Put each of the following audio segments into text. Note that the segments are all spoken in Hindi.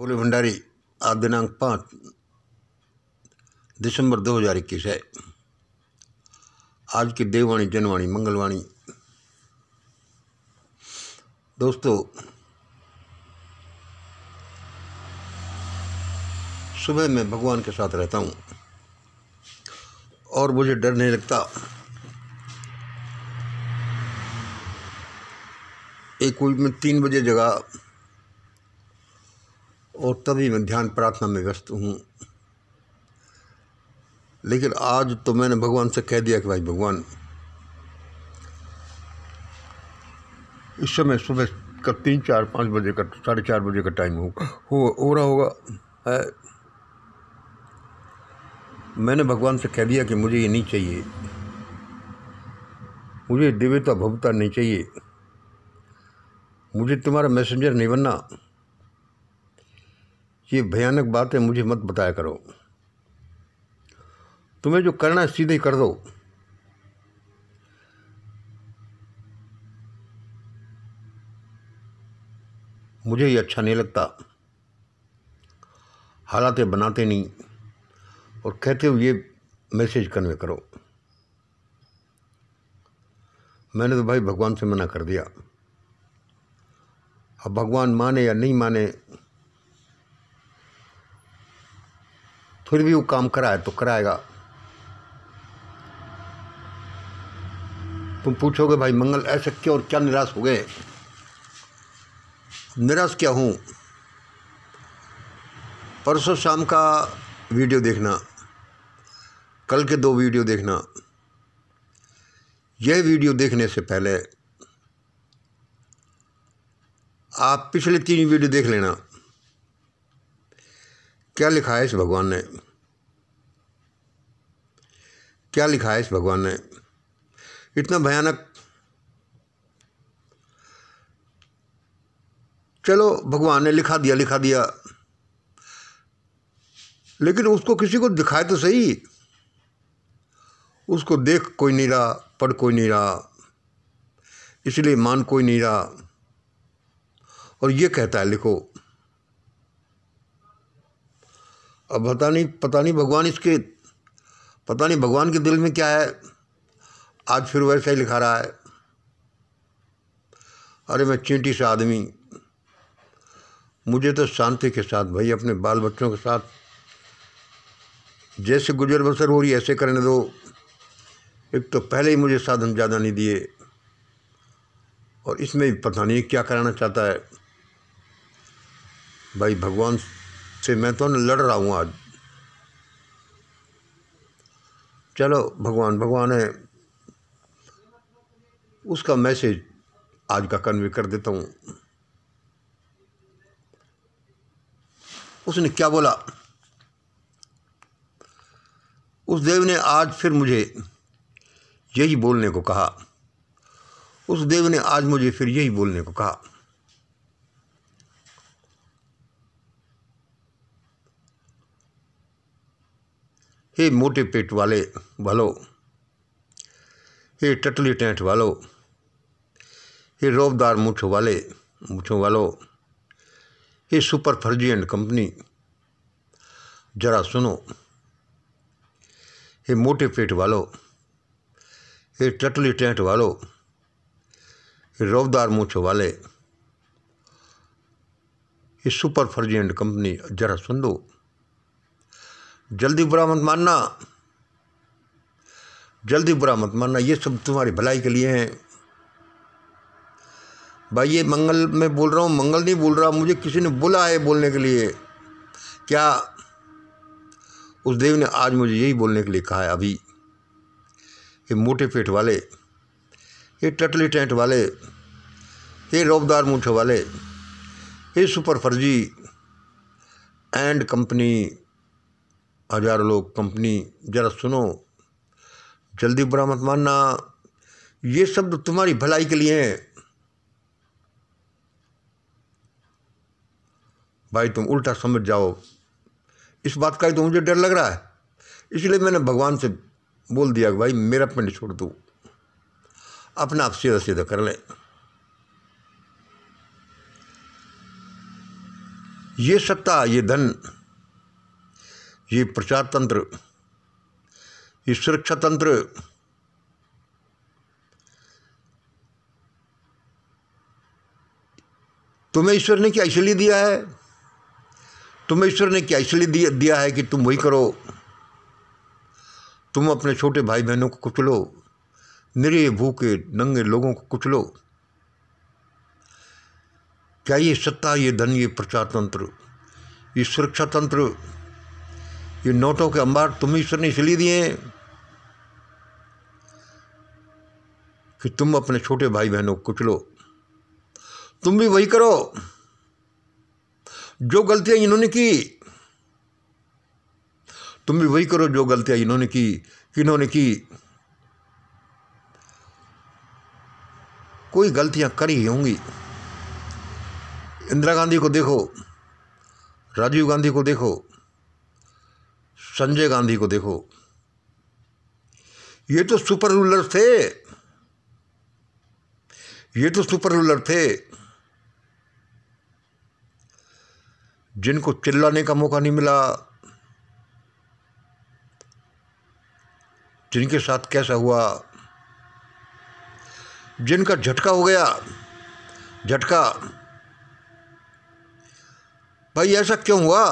बोले भंडारी आज दिनांक पाँच दिसंबर 2021 है आज की देववाणी जनवाणी मंगलवाणी दोस्तों सुबह मैं भगवान के साथ रहता हूँ और मुझे डर नहीं लगता एक कोई में तीन बजे जगह और तभी मैं ध्यान प्रार्थना में व्यस्त हूँ लेकिन आज तो मैंने भगवान से कह दिया कि भाई भगवान इस समय सुबह का तीन चार पाँच बजे का साढ़े चार बजे का टाइम होगा हो हो रहा होगा है मैंने भगवान से कह दिया कि मुझे ये नहीं चाहिए मुझे दिव्यता भवता नहीं चाहिए मुझे तुम्हारा मैसेंजर नहीं बनना ये भयानक बातें मुझे मत बताया करो तुम्हें जो करना है सीधे कर दो मुझे ये अच्छा नहीं लगता हालातें बनाते नहीं और कहते हो ये मैसेज कन्वे करो मैंने तो भाई भगवान से मना कर दिया अब भगवान माने या नहीं माने फिर भी वो काम कराए तो कराएगा तुम पूछोगे भाई मंगल ऐसे क्यों और क्या निराश हो गए निराश क्या हूँ परसों शाम का वीडियो देखना कल के दो वीडियो देखना यह वीडियो देखने से पहले आप पिछले तीन वीडियो देख लेना क्या लिखा है इस भगवान ने क्या लिखा है इस भगवान ने इतना भयानक चलो भगवान ने लिखा दिया लिखा दिया लेकिन उसको किसी को दिखाए तो सही उसको देख कोई नहीं रहा पढ़ कोई नहीं रहा इसलिए मान कोई नहीं रहा और ये कहता है लिखो अब पता नहीं पता नहीं भगवान इसके पता नहीं भगवान के दिल में क्या है आज फिर वैसा ही लिखा रहा है अरे मैं चींटी सा आदमी मुझे तो शांति के साथ भाई अपने बाल बच्चों के साथ जैसे गुजर बसर हो रही ऐसे करने दो एक तो पहले ही मुझे साधन ज़्यादा नहीं दिए और इसमें पता नहीं क्या कराना चाहता है भाई भगवान से मैं तो लड़ रहा हूँ आज चलो भगवान भगवान है उसका मैसेज आज का कन्वे कर देता हूँ उसने क्या बोला उस देव ने आज फिर मुझे यही बोलने को कहा उस देव ने आज मुझे फिर यही बोलने को कहा हे मोटे पेट वाले वालो हे टटली टैंठ वालो हे रोबदार मूठ वाले मूठों वालो हे सुपर फर्जी एंड कंपनी जरा सुनो हे मोटे पेट वालो हे टटली टैंठ वालो हे रोबदार मूछ वाले हे सुपर फर्जी एंड कंपनी जरा सुन दो जल्दी बुरा मत मानना जल्दी बुरा मत मानना ये सब तुम्हारी भलाई के लिए हैं भाई ये मंगल मैं बोल रहा हूँ मंगल नहीं बोल रहा मुझे किसी ने बोला है बोलने के लिए क्या उस देव ने आज मुझे यही बोलने के लिए कहा है अभी ये मोटे पेट वाले ये टटली टेंट वाले ये रौबदार मूठे वाले ये सुपर फर्जी एंड कंपनी हजारों लोग कंपनी जरा सुनो जल्दी बुरा मत मानना ये शब्द तुम्हारी भलाई के लिए हैं भाई तुम उल्टा समझ जाओ इस बात का ही तो मुझे डर लग रहा है इसलिए मैंने भगवान से बोल दिया कि भाई मेरा पिंड छोड़ दो अपना आप सीधा सीधा कर लें ये सत्ता ये धन ये प्रचार तंत्र ये सुरक्षा तंत्र तुम्हें ईश्वर ने क्या इसलिए दिया है तुम्हें ईश्वर ने क्या इसलिए दिया है कि तुम वही करो तुम अपने छोटे भाई बहनों को कुचलो निरीह भूखे नंगे लोगों को कुचलो क्या ये सत्ता ये धन ये प्रचार तंत्र ये सुरक्षा तंत्र ये नोटों के अंबार तुम ईश्वर ने इसलिए दिए कि तुम अपने छोटे भाई बहनों को कुचलो तुम भी वही करो जो गलतियां इन्होंने की तुम भी वही करो जो गलतियां इन्होंने की किन्होंने की कोई गलतियां करी ही होंगी इंदिरा गांधी को देखो राजीव गांधी को देखो संजय गांधी को देखो ये तो सुपर रूलर थे ये तो सुपर रूलर थे जिनको चिल्लाने का मौका नहीं मिला जिनके साथ कैसा हुआ जिनका झटका हो गया झटका भाई ऐसा क्यों हुआ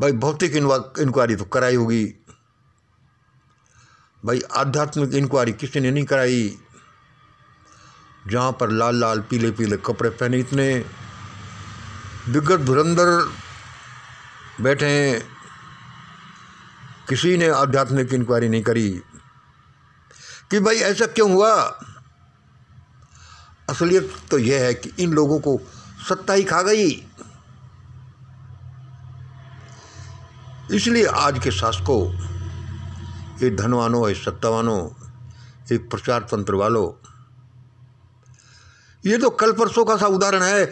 भाई भौतिक इंक्वायरी तो कराई होगी भाई आध्यात्मिक इंक्वायरी किसी ने नहीं कराई जहाँ पर लाल लाल पीले पीले कपड़े पहने इतने दिग्गज धुरंधर बैठे हैं किसी ने आध्यात्मिक इंक्वायरी नहीं करी कि भाई ऐसा क्यों हुआ असलियत तो यह है कि इन लोगों को सत्ता ही खा गई इसलिए आज के शासकों ये धनवानों ये सत्तावानों ये प्रचार तंत्र वालों ये तो कल परसों का सा उदाहरण है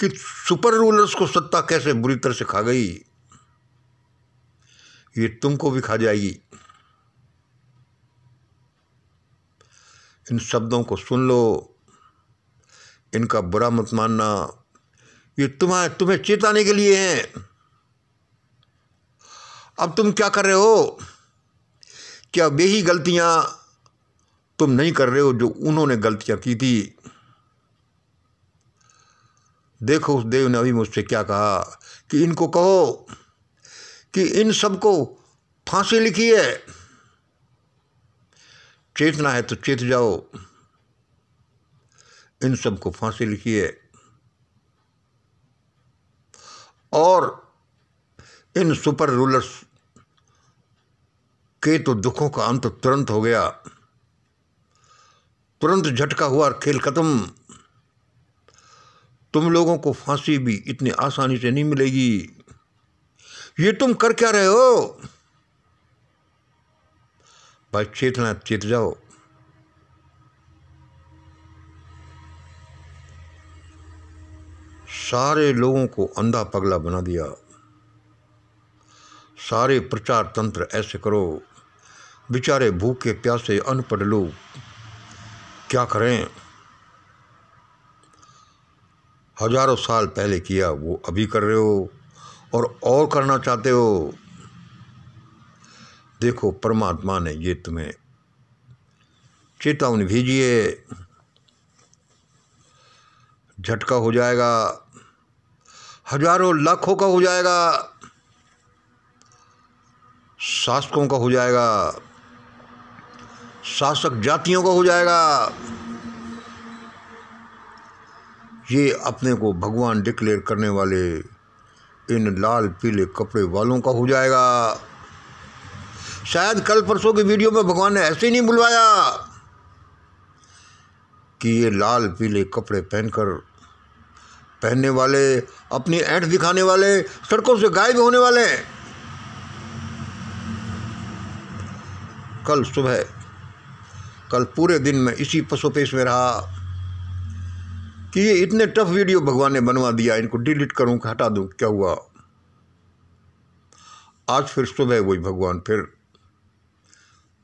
कि सुपर रूलर्स को सत्ता कैसे बुरी तरह से खा गई ये तुमको भी खा जाएगी इन शब्दों को सुन लो इनका बुरा मत मानना ये तुम्हारे तुम्हें चेताने के लिए हैं अब तुम क्या कर रहे हो क्या वे ही गलतियां तुम नहीं कर रहे हो जो उन्होंने गलतियां की थी देखो उस देव ने अभी मुझसे क्या कहा कि इनको कहो कि इन सबको फांसी लिखी है चेतना है तो चेत जाओ इन सबको फांसी लिखी है और इन सुपर रूलर्स के तो दुखों का अंत तुरंत हो गया तुरंत झटका हुआ और खेल खत्म तुम लोगों को फांसी भी इतनी आसानी से नहीं मिलेगी ये तुम कर क्या रहे हो भाई चेतना चेत जाओ सारे लोगों को अंधा पगला बना दिया सारे प्रचार तंत्र ऐसे करो बेचारे भूखे प्यासे अनपढ़ लोग क्या करें हजारों साल पहले किया वो अभी कर रहे हो और और करना चाहते हो देखो परमात्मा ने ये तुम्हें चेतावनी भेजिए झटका हो जाएगा हजारों लाखों का हो जाएगा शासकों का हो जाएगा शासक जातियों का हो जाएगा ये अपने को भगवान डिक्लेयर करने वाले इन लाल पीले कपड़े वालों का हो जाएगा शायद कल परसों की वीडियो में भगवान ने ऐसे ही नहीं बुलवाया कि ये लाल पीले कपड़े पहनकर पहनने वाले अपनी ऐंठ दिखाने वाले सड़कों से गायब होने वाले हैं कल सुबह कल पूरे दिन में इसी पशुपेश में रहा कि ये इतने टफ वीडियो भगवान ने बनवा दिया इनको डिलीट करूं कि हटा दूं क्या हुआ आज फिर सुबह वही भगवान फिर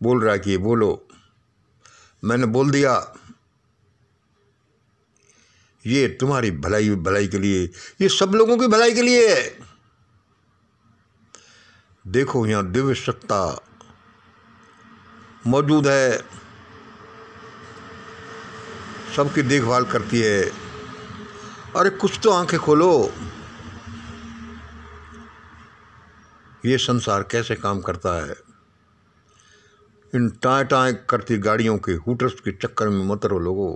बोल रहा है कि ये बोलो मैंने बोल दिया ये तुम्हारी भलाई भलाई के लिए ये सब लोगों की भलाई के लिए है देखो यहाँ दिव्य सत्ता मौजूद है सबकी देखभाल करती है अरे कुछ तो आंखें खोलो ये संसार कैसे काम करता है इन टाए टाए करती गाड़ियों के हुटर्स के चक्कर में मत रहो लोगो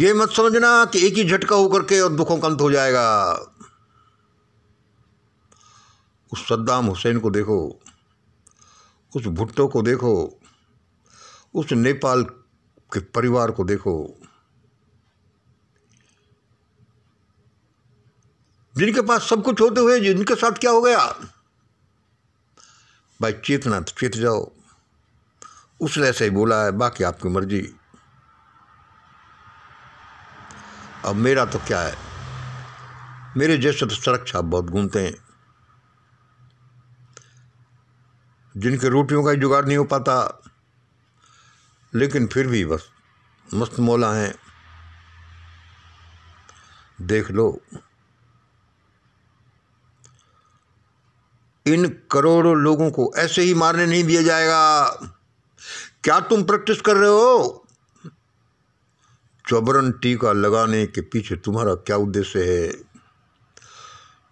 ये मत समझना कि एक ही झटका होकर के और दुखों का अंत हो जाएगा उस सद्दाम हुसैन को देखो उस भुट्टो को देखो उस नेपाल के परिवार को देखो जिनके पास सब कुछ होते हुए जिनके साथ क्या हो गया भाई चेतना तो चेत जाओ उसने ऐसे ही बोला है बाकी आपकी मर्जी अब मेरा तो क्या है मेरे जैसे तो सुरक्षा बहुत घूमते हैं जिनके रोटियों का जुगाड़ नहीं हो पाता लेकिन फिर भी बस मस्त मौला हैं देख लो इन करोड़ों लोगों को ऐसे ही मारने नहीं दिया जाएगा क्या तुम प्रैक्टिस कर रहे हो चौबरन टीका लगाने के पीछे तुम्हारा क्या उद्देश्य है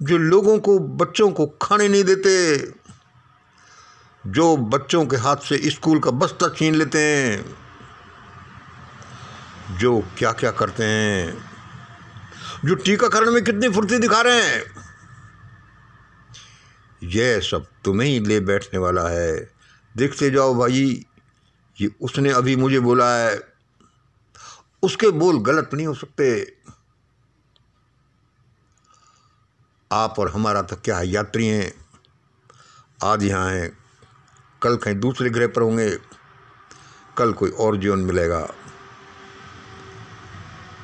जो लोगों को बच्चों को खाने नहीं देते जो बच्चों के हाथ से स्कूल का बस्ता छीन लेते हैं जो क्या क्या करते हैं जो टीकाकरण में कितनी फुर्ती दिखा रहे हैं यह सब तुम्हें ही ले बैठने वाला है देखते जाओ भाई ये उसने अभी मुझे बोला है उसके बोल गलत नहीं हो सकते आप और हमारा तो क्या यात्री हैं आज यहाँ हैं कल कहीं दूसरे ग्रह पर होंगे कल कोई और जीवन मिलेगा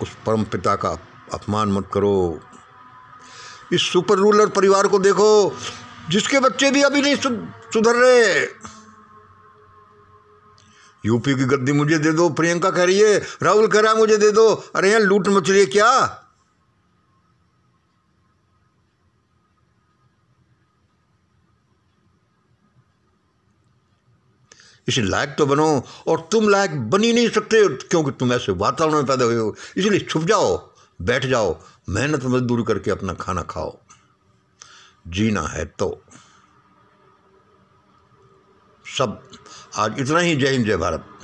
उस परम पिता का अपमान मत करो इस सुपर रूलर परिवार को देखो जिसके बच्चे भी अभी नहीं सुधर रहे यूपी की गद्दी मुझे दे दो प्रियंका कह रही है राहुल कह रहा है मुझे दे दो अरे यहाँ लूट मच रही है क्या इसी लायक तो बनो और तुम लायक बन ही नहीं सकते क्योंकि तुम ऐसे वातावरण में पैदा हुए हो इसलिए छुप जाओ बैठ जाओ मेहनत मजदूर करके अपना खाना खाओ जीना है तो सब आज इतना ही जय हिंद जय भारत